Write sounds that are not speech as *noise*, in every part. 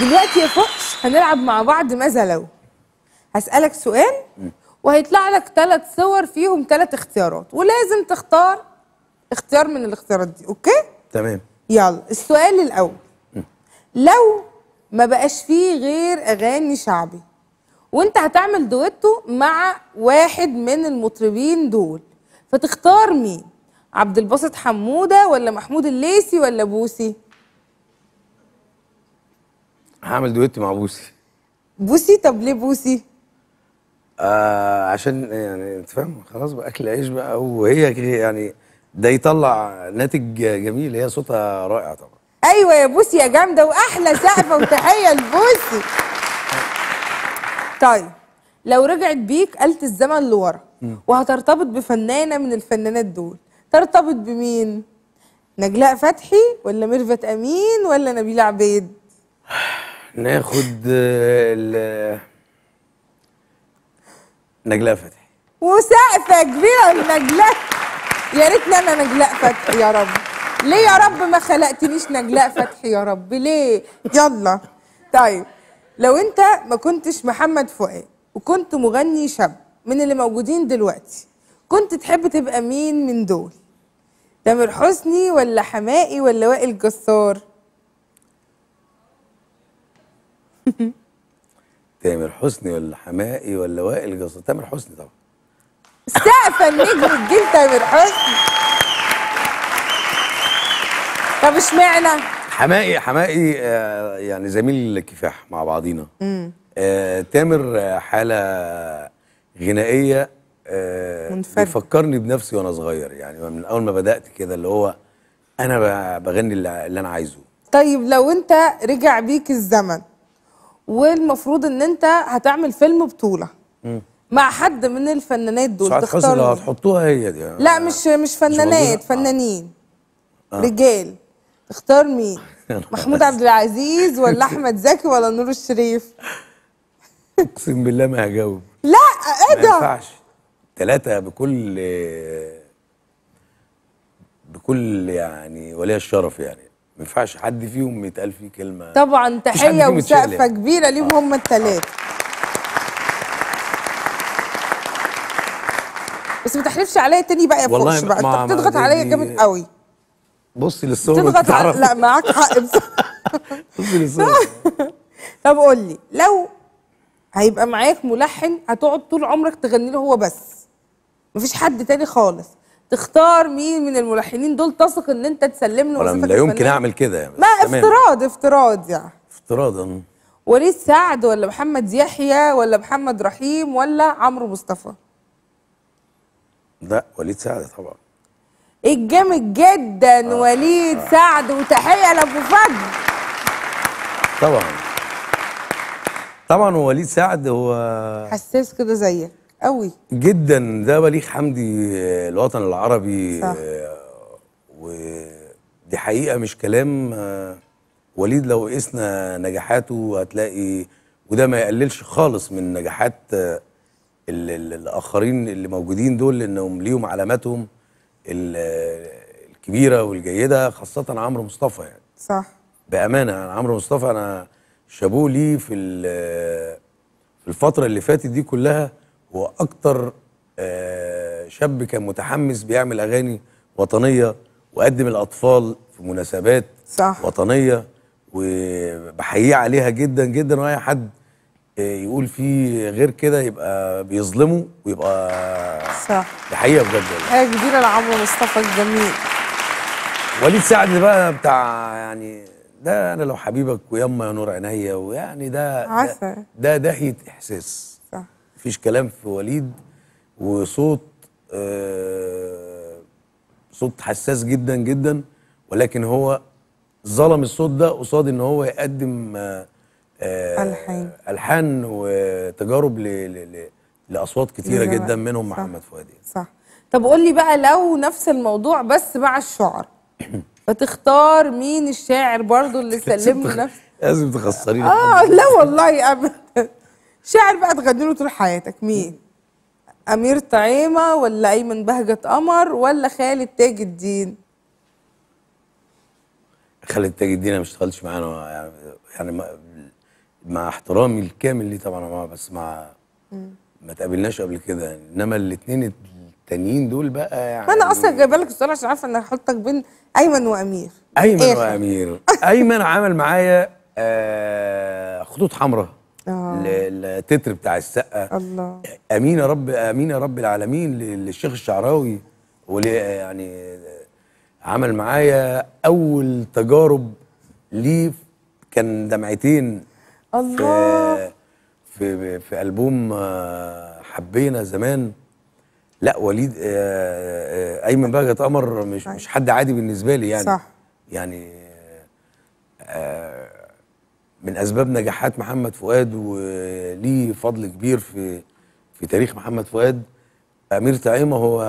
دلوقتي يا فوكس هنلعب مع بعض ماذا لو هسألك سؤال وهيطلع لك ثلاث صور فيهم ثلاث اختيارات ولازم تختار اختيار من الاختيارات دي اوكي تمام يلا السؤال الاول لو ما بقاش فيه غير اغاني شعبي وانت هتعمل دويتو مع واحد من المطربين دول فتختار مين عبد الباسط حموده ولا محمود الليسي ولا بوسي هعمل دويت مع بوسي بوسي طب ليه بوسي؟ آه عشان يعني انت فاهم خلاص بقى اكل عيش بقى وهي يعني ده يطلع ناتج جميل هي صوتها رائع طبعا ايوه يا بوسي يا جامده واحلى سقفه وتحيه لبوسي طيب لو رجعت بيك قلت الزمن لورا وهترتبط بفنانه من الفنانات دول ترتبط بمين؟ نجلاء فتحي ولا ميرفت امين ولا نبيله عبيد؟ ناخد ال نجلاء فتحي وسقفة كبيرة لنجلاء يا ريتني أنا نجلاء فتحي يا رب ليه يا رب ما خلقتنيش نجلاء فتحي يا رب ليه يلا طيب لو أنت ما كنتش محمد فؤاد وكنت مغني شاب من اللي موجودين دلوقتي كنت تحب تبقى مين من دول؟ تامر حسني ولا حمائي ولا وائل جسار؟ *laughs* تامر حسني ولا حمائي ولا وائل جسار تامر حسني طبعا سقف النجم الجيل تامر حسني طب اشمعنى؟ حمائي حمائي آه، يعني زميل كفاح مع بعضينا آه، تامر آه، حاله غنائيه منفرد بيفكرني بنفسي وانا صغير يعني من اول ما بدات كده اللي هو انا بغني اللي انا عايزه طيب لو انت رجع بيك الزمن والمفروض ان انت هتعمل فيلم بطوله مع حد من الفنانات دول تختار اللي هتحطوها هي دي لا مش مش فنانات مش آه. فنانين آه. رجال تختار مين *laughs* محمود عبد العزيز ولا احمد زكي ولا نور الشريف *laughs* اقسم بالله ما هجاوب لا ايه ده ما ينفعش ثلاثه بكل بكل يعني ولي الشرف يعني ما ينفعش حد فيهم يتقال فيه كلمه طبعا تحيه وسقفه كبيره ليهم آه. هم الثلاثه بس ما تحلفش عليا تاني بقى يا فرش بقى انت بتضغط عليا يعني جامد قوي بصي للصور بتضغط لا معاك حق *laughs* بصي للصور *laughs* طب قول لي لو هيبقى معاك ملحن هتقعد طول عمرك تغني له هو بس مفيش حد تاني خالص تختار مين من الملحنين دول تثق ان انت تسلم له لا يمكن اعمل كده يعني ما افتراض افتراض يعني افتراضا وليد سعد ولا محمد يحيى ولا محمد رحيم ولا عمرو مصطفى لا وليد سعد طبعا إيه الجامد جدا آه. وليد آه. سعد وتحيه لابو فضل طبعا طبعا وليد سعد هو حساس كده زيك قوي جدا ده بليغ حمدي آه، الوطن العربي صح. آه، ودي حقيقه مش كلام آه، وليد لو قسنا نجاحاته هتلاقي وده ما يقللش خالص من نجاحات الاخرين اللي موجودين دول لانهم ليهم علاماتهم الكبيره والجيده خاصه عمرو مصطفى يعني صح بامانه يعني عمرو مصطفى انا شابوه ليه في في الفتره اللي فاتت دي كلها هو واكتر آه، شاب كان متحمس بيعمل اغاني وطنيه وقدم الاطفال في مناسبات صح. وطنيه وبحييه عليها جدا جدا واي حد آه، يقول فيه غير كده يبقى بيظلمه ويبقى صح دي حقيقه بجد والله ايه كبيره لعمرو مصطفى الجميل وليد سعد بقى بتاع يعني ده انا لو حبيبك ويما يا نور عينيا ويعني ده عسى ده داهيه احساس مفيش كلام في وليد وصوت آه صوت حساس جدا جدا ولكن هو ظلم الصوت ده قصاد ان هو يقدم آه, آه، الحان الحان وتجارب ل ل لاصوات كتيره جدا منهم صح. محمد فؤاد يعني. صح طب قول لي بقى لو نفس الموضوع بس مع الشعر *coughs* فتختار مين الشاعر برضه اللي سلم لنفسه لازم تخسريني اه لا والله ابدا شاعر بقى تغني له طول حياتك مين؟ أمير طعيمة ولا أيمن بهجة قمر ولا خالد تاج الدين؟ خالد تاج الدين أنا ما اشتغلتش معاه أنا يعني مع احترامي الكامل ليه طبعا بس مع ما تقابلناش قبل كده إنما الاثنين التانيين دول بقى يعني ما أنا يعني أصلا جايبه لك السؤال عشان عارفة إن هحطك بين أيمن وأمير أيمن إيه؟ وأمير *laughs* أيمن عمل معايا آه خطوط حمراء التتر آه. بتاع السقا الله امين يا رب امين يا رب العالمين للشيخ الشعراوي وليه يعني عمل معايا اول تجارب ليه كان دمعتين الله في في, في البوم حبينا زمان لا وليد آه، آه، ايمن بهجت قمر مش أيوة. مش حد عادي بالنسبه لي يعني صح يعني من اسباب نجاحات محمد فؤاد وليه فضل كبير في في تاريخ محمد فؤاد امير طعيمه هو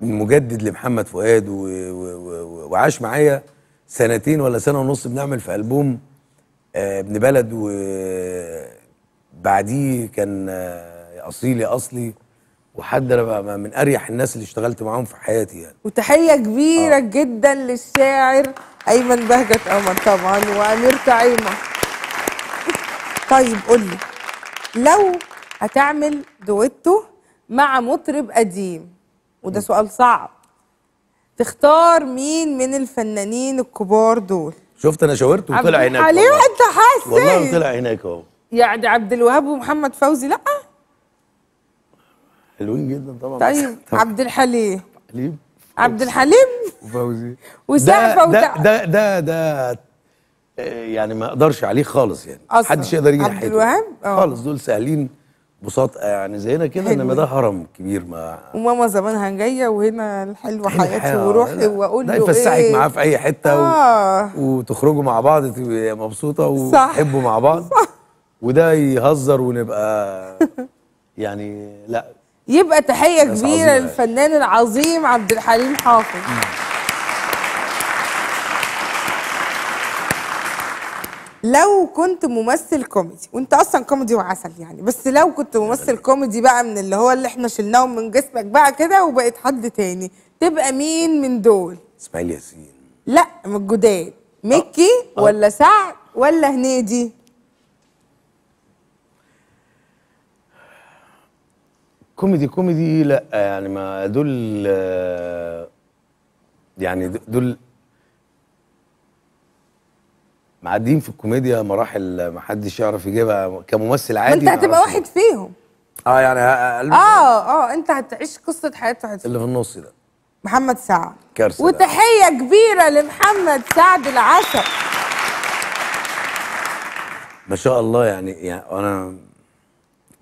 مجدد لمحمد فؤاد وعاش معايا سنتين ولا سنه ونص بنعمل في البوم آه، ابن بلد وبعديه كان آه، اصيلي اصلي وحد انا بقى من اريح الناس اللي اشتغلت معاهم في حياتي يعني وتحيه كبيره آه. جدا للشاعر ايمن بهجت قمر طبعا وامير عيمه طيب قول لي لو هتعمل دويتو مع مطرب قديم وده سؤال صعب تختار مين من الفنانين الكبار دول شفت انا شاورت وطلع هناك عليه انت حاسس والله طلع هناك اهو يعني عبد الوهاب ومحمد فوزي لا حلوين جدا طبعا طيب *laughs* عبد الحليم حليم عبد الحليم وفوزي وسقفه وتع... ده, ده ده ده آه، يعني ما اقدرش عليه خالص يعني أصلاً. حدش يقدر يجي عبد الوهاب آه. خالص دول سهلين بساط آه، يعني زينا كده انما ده هرم كبير ما وماما زمانها جايه وهنا الحلوه إيه حياتي وروحي واقول له ايه يفسحك معاه في اي حته آه. و... وتخرجوا مع بعض تبقى مبسوطه وتحبوا مع بعض صح. وده يهزر ونبقى *laughs* يعني لا يبقى تحيه كبيره للفنان العظيم عبد الحليم حافظ لو كنت ممثل كوميدي وانت اصلا كوميدي وعسل يعني بس لو كنت ممثل كوميدي بقى من اللي هو اللي احنا شلناه من جسمك بقى كده وبقيت حد تاني تبقى مين من دول اسماعيل ياسين لا من الجداد مكي أه. ولا سعد ولا هنيدي كوميدي كوميدي لا يعني ما دول آه، يعني دول معديين في الكوميديا مراحل ما حدش يعرف يجيبها كممثل عادي انت هتبقى واحد فيهم اه يعني اه اه انت هتعيش قصه حياه واحد اللي في النص ده محمد سعد كارثه وتحيه كبيره لمحمد سعد العسل ما شاء الله يعني يعني انا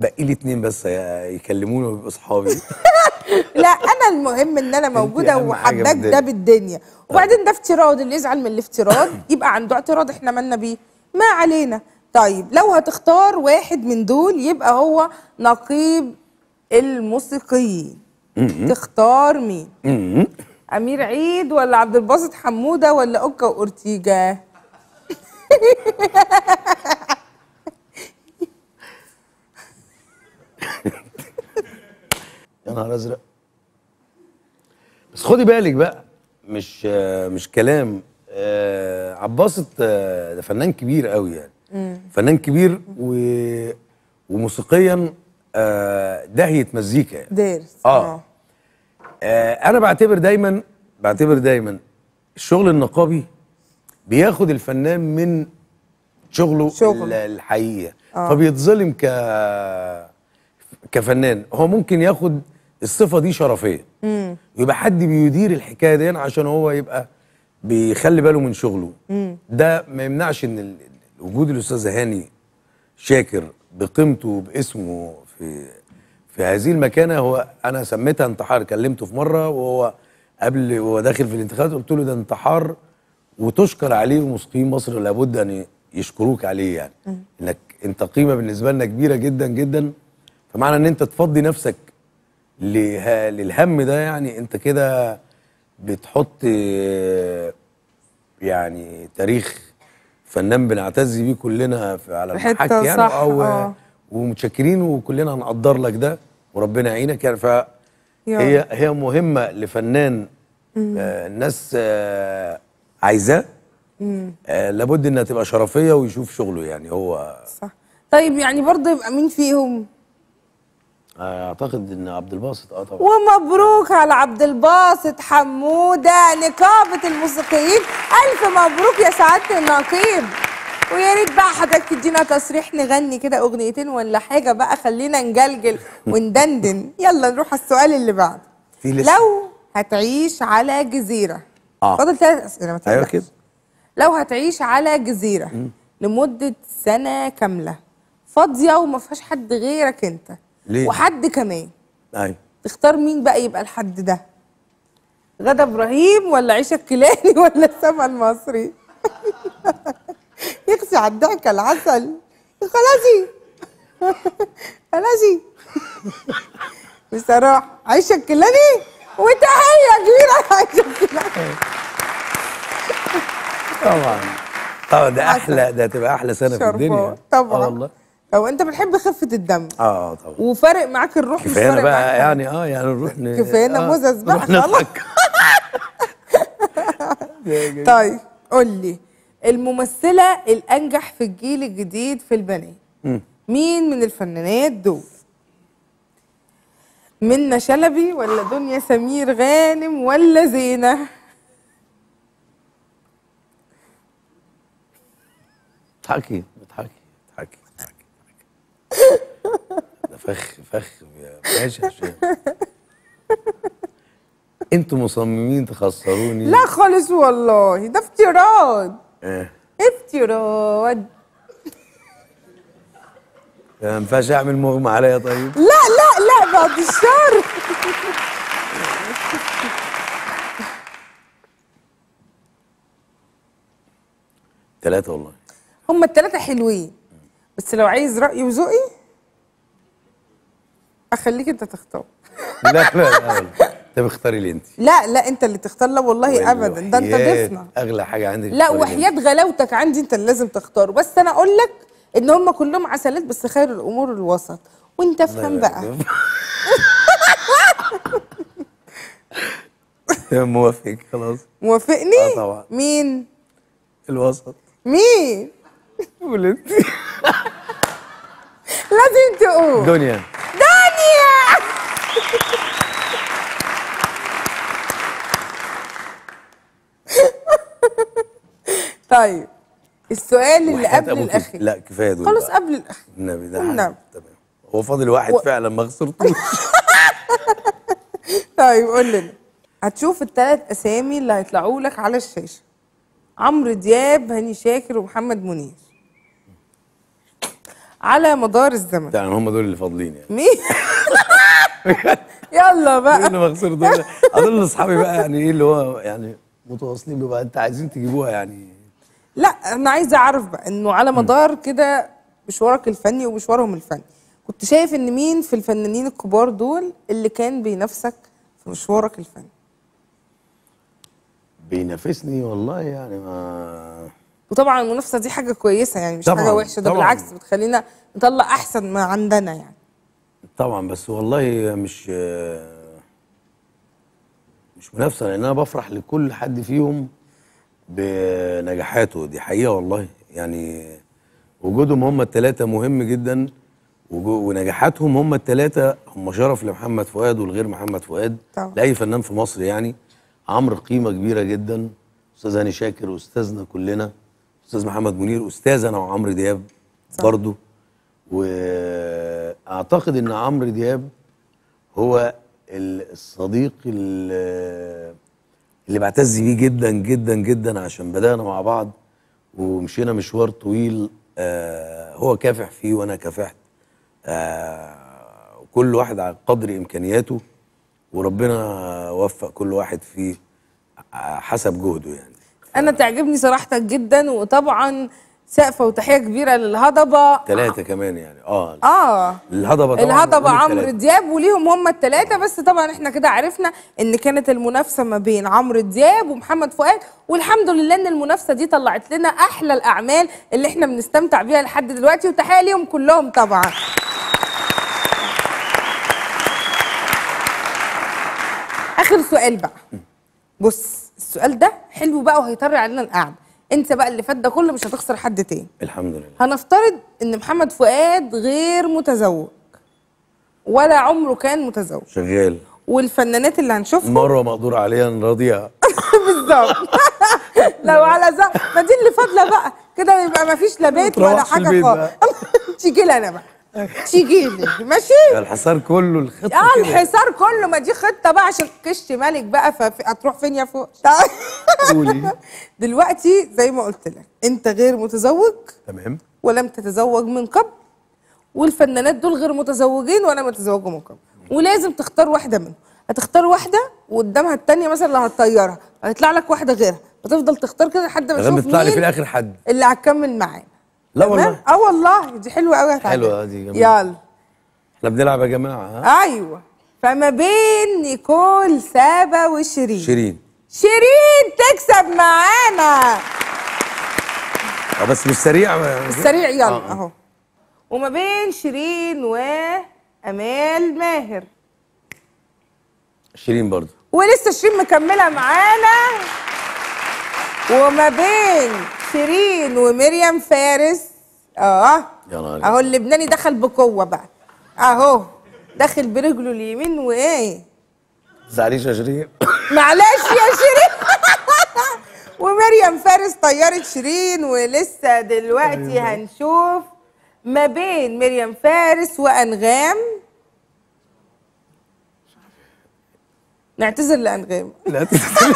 بقي لي اتنين بس يكلموني ويبقوا اصحابي *laughs* لا انا المهم ان انا موجوده وحباك ده بالدنيا آه. وبعدين ده افتراض اللي يزعل من الافتراض *coughs* يبقى عنده اعتراض احنا مالنا بيه ما علينا طيب لو هتختار واحد من دول يبقى هو نقيب الموسيقيين تختار مين امير عيد ولا عبد الباسط حموده ولا اوكا اورتيجا *laughs* يا نهار ازرق بس خدي بالك بقى مش مش كلام آه، عباسط ده فنان كبير قوي يعني مم. فنان كبير و... وموسيقيا آه، داهيه مزيكا يعني. دارس آه. آه. اه انا بعتبر دايما بعتبر دايما الشغل النقابي بياخد الفنان من شغله شغل. الحقيقي آه. فبيتظلم ك كفنان هو ممكن ياخد الصفه دي شرفيه مم. يبقى حد بيدير الحكايه دي عشان هو يبقى بيخلي باله من شغله مم. ده ما يمنعش ان وجود الاستاذ هاني شاكر بقيمته باسمه في في هذه المكانه هو انا سميتها انتحار كلمته في مره وهو قبل وهو داخل في الانتخابات قلت له ده انتحار وتشكر عليه ومسقين مصر لابد ان يشكروك عليه يعني مم. انك انت قيمه بالنسبه لنا كبيره جدا جدا فمعنى ان انت تفضي نفسك للهم ده يعني انت كده بتحط يعني تاريخ فنان بنعتز بيه كلنا على المحك يعني صح أو آه. ومتشكرين وكلنا هنقدر لك ده وربنا يعينك يعني فهي هي هي مهمه لفنان آه الناس آه عايزاه آه لابد انها تبقى شرفيه ويشوف شغله يعني هو صح طيب يعني برضه يبقى مين فيهم اعتقد ان عبد الباسط اه طبعا ومبروك على عبد الباسط حموده نقابه الموسيقيين الف مبروك يا سعاده النقيب ويا ريت بقى حضرتك تدينا تصريح نغني كده اغنيتين ولا حاجه بقى خلينا نجلجل وندندن يلا نروح على السؤال اللي بعده لو هتعيش على جزيره اه فاضل ثلاث اسئله ما ايوه كده لو هتعيش على جزيره م. لمده سنه كامله فاضيه وما فيهاش حد غيرك انت ليه؟ وحد كمان ايوه تختار مين بقى يبقى الحد ده غدا ابراهيم ولا عيشه الكيلاني *laughs* ولا سما المصري *laughs* يقسي على الضحكه العسل خلاصي *laughs* خلاصي بصراحه عيشه الكيلاني وتحيه كبيره لعيشه الكيلاني طبعا طبعا ده احلى ده تبقى احلى سنه في الدنيا آه طبعا والله هو انت بتحب خفه الدم اه طبعا وفارق معاك الروح مش فارق بقى يعني اه يعني الروح ن... كفايه آه، مزز بقى خلاص *laughs* طيب قول لي الممثله الانجح في الجيل الجديد في البنات مين من الفنانات دول منى شلبي ولا دنيا سمير غانم ولا زينه حكي ده فخ فخ ماشي يا شيخ انتوا مصممين تخسروني لا خالص والله ده افتراض ايه افتراض ما ينفعش اعمل مغمى عليا طيب لا لا لا بعد الشر ثلاثة والله هما الثلاثة حلوين بس لو عايز رايي وذوقي اخليك انت تختار لا لا لا أنت اختاري لي انت لا لا انت اللي تختار لا والله ابدا ده انت ضيفنا اغلى حاجه عندي لا وحياه غلاوتك عندي انت اللي لازم تختاره بس انا اقول لك ان هم كلهم عسلات بس خير الامور الوسط وانت افهم بقى *laughs* موافق خلاص موافقني؟ اه طبعا مين؟ الوسط مين؟ ولدت *laughs* لازم تقول دنيا دنيا *laughs* طيب السؤال اللي قبل الاخير لا كفايه دول خلاص قبل الاخير النبي ده نعم تمام هو فاضل واحد و... فعلا ما خسرتوش *laughs* طيب قول لنا هتشوف الثلاث اسامي اللي هيطلعوا لك على الشاشه عمرو دياب هاني شاكر ومحمد منير على مدار الزمن ده هم دول اللي فاضلين يعني مين يلا بقى انا مخسر دول دول اصحابي بقى يعني ايه اللي هو يعني متواصلين بيبقى انت عايزين تجيبوها يعني لا انا عايزه اعرف بقى انه على مدار كده مشوارك الفني ومشوارهم الفني كنت شايف ان مين في الفنانين الكبار دول اللي كان بينافسك في مشوارك الفني بينافسني والله يعني ما وطبعا المنافسه دي حاجه كويسه يعني مش طبعًا حاجه وحشه ده بالعكس بتخلينا نطلع احسن ما عندنا يعني طبعا بس والله مش مش منافسه لان انا بفرح لكل حد فيهم بنجاحاته دي حقيقه والله يعني وجودهم هم الثلاثه مهم جدا ونجاحاتهم هم الثلاثه هم شرف لمحمد فؤاد ولغير محمد فؤاد طبعا. لاي فنان في مصر يعني عمرو قيمه كبيره جدا استاذ هاني شاكر استاذنا كلنا استاذ محمد منير استاذنا وعمرو دياب برضه واعتقد ان عمرو دياب هو الصديق اللي, بعتز بيه جدا جدا جدا عشان بدانا مع بعض ومشينا مشوار طويل آه، هو كافح فيه وانا كافحت آه، كل واحد على قدر امكانياته وربنا وفق كل واحد فيه حسب جهده يعني ف... انا تعجبني صراحتك جدا وطبعا سقفه وتحيه كبيره للهضبه ثلاثه كمان يعني اه اه الهضبه طبعا الهضبه عمرو دياب وليهم هم الثلاثه بس طبعا احنا كده عرفنا ان كانت المنافسه ما بين عمرو دياب ومحمد فؤاد والحمد لله ان المنافسه دي طلعت لنا احلى الاعمال اللي احنا بنستمتع بيها لحد دلوقتي وتحيه ليهم كلهم طبعا اخر سؤال بقى بص السؤال ده حلو بقى وهيطري علينا القعده انت بقى اللي فات ده كله مش هتخسر حد تاني الحمد لله هنفترض ان محمد فؤاد غير متزوج ولا عمره كان متزوج شغال والفنانات اللي هنشوفهم مروه مقدور عليها راضيها *laughs* بالظبط *laughs* لو على ذا ما دي اللي فاضله بقى كده يبقى ما فيش لا بيت ولا حاجه خالص *laughs* تيجي انا بقى تيجي لي ماشي الحصار كله الخطه اه الحصار كله ما دي خطه بقى عشان كشت ملك بقى فهتروح فين يا فوق قولي *laughs* دلوقتي زي ما قلت لك انت غير متزوج تمام ولم تتزوج من قبل والفنانات دول غير متزوجين وانا متزوجه من قبل ولازم تختار واحده منهم هتختار واحده وقدامها الثانيه مثلا اللي هتطيرها هيطلع لك واحده غيرها هتفضل تختار كده لحد ما تشوف مين في الاخر حد اللي هتكمل معاه لا والله اه والله دي حلوه قوي هتعجبك حلوه دي جميله يلا احنا بنلعب يا جماعه ها ايوه فما بين نيكول سابا وشيرين شيرين شيرين تكسب معانا آه، بس مش سريع مش سريع يلا آه. اهو وما بين شيرين وامال ماهر شيرين برضه ولسه شيرين مكمله معانا وما بين شيرين ومريم فارس اه اهو اللبناني دخل بقوه بقى اهو داخل برجله اليمين وايه *coughs* معلش يا شيرين معلش يا شيرين ومريم فارس طيرت شيرين ولسه دلوقتي طيب. هنشوف ما بين مريم فارس وانغام نعتذر لانغام *laughs*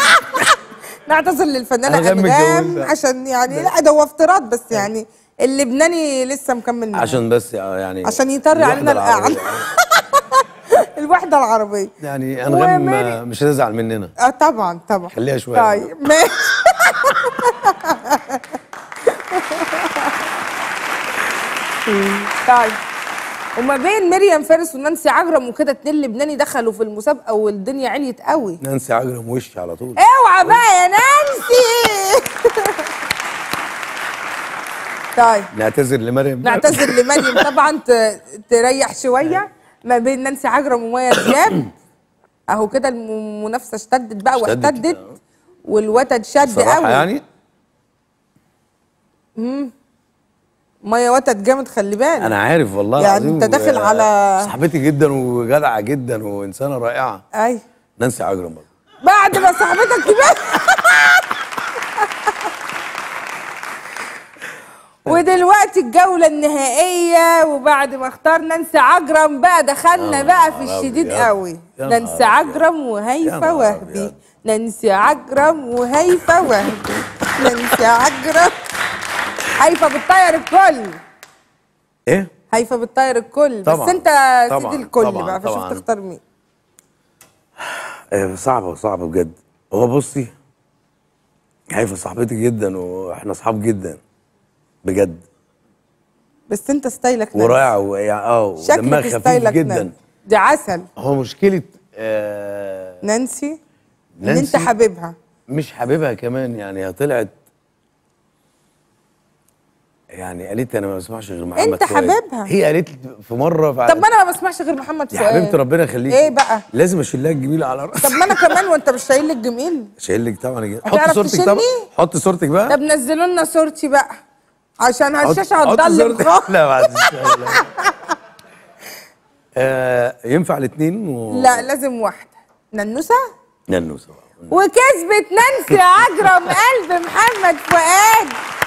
نعتذر للفنانه انغام عشان يعني لا ده هو افتراض بس يعني اللبناني لسه مكمل معاه عشان بس يعني عشان يطري علينا القعدة *laughs* الوحده العربيه يعني انغام مش هتزعل مننا اه طبعا طبعا خليها شويه طيب ماشي *laughs* طيب وما بين مريم فارس ونانسي عجرم وكده اتنين لبناني دخلوا في المسابقه والدنيا عليت قوي نانسي عجرم وش على طول اوعى بقى يا نانسي طيب نعتذر لمريم نعتذر لمريم طبعا تريح شويه ما بين نانسي عجرم ومايا دياب اهو كده المنافسه اشتدت بقى واحتدت والوتد شد قوي يعني امم ميه وتد جامد خلي بالك انا عارف والله يعني انت داخل على صاحبتي جدا وجدعه جدا وانسانه رائعه ايوه نانسي عجرم برضه بعد ما صاحبتك كبرت *laughs* ودلوقتي الجولة النهائية وبعد ما اختار نانسي عجرم بقى دخلنا بقى في الشديد قوي نانسي عجرم وهيفا وهبي نانسي عجرم وهيفا وهبي نانسي عجرم هيفا بتطير الكل ايه هيفا بتطير الكل طبعًا. بس انت سيدي الكل طبعًا. بقى فشوف تختار مين إيه صعبه صعبه بجد هو بصي هيفا صاحبتي جدا واحنا اصحاب جدا بجد بس انت ستايلك نفس ورائع اه شكلك ستايلك جدا دي عسل هو مشكله آه نانسي, نانسي ان انت حبيبها مش حبيبها كمان يعني هي طلعت يعني قالت لي انا ما بسمعش غير محمد انت فؤاد. حبيبها هي قالت لي في مره في طب ما انا ما بسمعش غير محمد فؤاد يا حبيبتي ربنا يخليك ايه بقى لازم اشيل لها الجميل على راسي طب ما انا كمان وانت مش شايل لي الجميل شايل لك طبعا حط صورتك طبعا حط صورتك بقى طب نزلوا لنا صورتي بقى عشان على الشاشه هتضلم خالص *laughs* لا بعد آه ينفع الاثنين و... لا لازم واحده ننوسه ننوسه وكسبت نانسي عجرم قلب محمد فؤاد